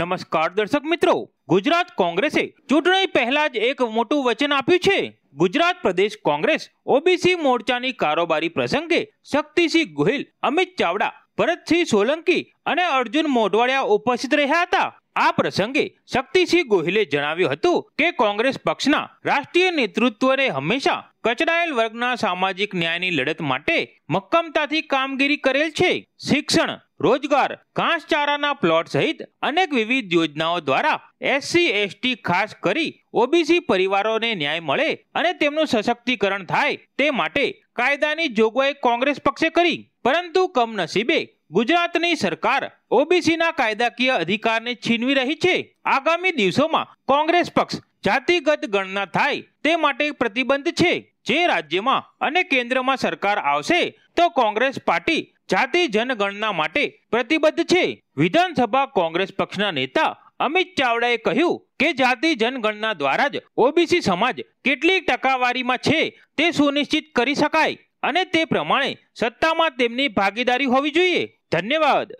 નમસ્કાર દર્શક મિત્રો ગુજરાત કોંગ્રેસે ચૂંટણી પહેલા જ એક મોટું વચન આપ્યું છે ગુજરાત પ્રદેશ કોંગ્રેસ ઓબીસી મોરચાની કારોબારી પ્રસંગે શક્તિસિંહ ગોહિલ અમિત ચાવડા ભરતસિંહ સોલંકી અને અર્જુન મોઢવાડિયા ઉપસ્થિત રહ્યા હતા આ પ્રસંગે શક્તિસિંહ ગોહિલે જણાવ્યું હતું કે કોંગ્રેસ પક્ષના રાષ્ટ્રીય નેતૃત્વને હંમેશા કચડાયેલ વર્ગના સામાજિક ન્યાયની લડત માટે મક્કમતાથી કામગીરી કરેલ છે શિક્ષણ રોજગાર ઘાસચારાના પ્લોટ સહિત અનેક વિવિધ યોજનાઓ દ્વારા એસસી એસટી ખાસ કરી ઓબીસી પરિવારોને ન્યાય મળે અને તેમનું સશક્તિકરણ થાય તે માટે કાયદાની જોગવાઈ કોંગ્રેસ પક્ષે કરી પરંતુ કમનસીબે ગુજરાતની સરકાર ઓબીસીના કાયદાકીય અધિકારને છીનવી રહી છે આગામી દિવસોમાં કોંગ્રેસ પક્ષ જાતિગત ગણના થાય તે માટે પ્રતિબંધ છે જે રાજ્યમાં અને કેન્દ્રમાં સરકાર આવશે તો કોંગ્રેસ પાર્ટી જાતિ જનગણના માટે પ્રતિબદ્ધ છે વિધાનસભા કોંગ્રેસ પક્ષના નેતા અમિત ચાવડાએ કહ્યું કે જાતિ જનગણના દ્વારા જ ઓબીસી સમાજ કેટલી ટકાવારીમાં છે તે સુનિશ્ચિત કરી શકાય અને તે પ્રમાણે સત્તામાં તેમની ભાગીદારી હોવી જોઈએ ધન્યવાદ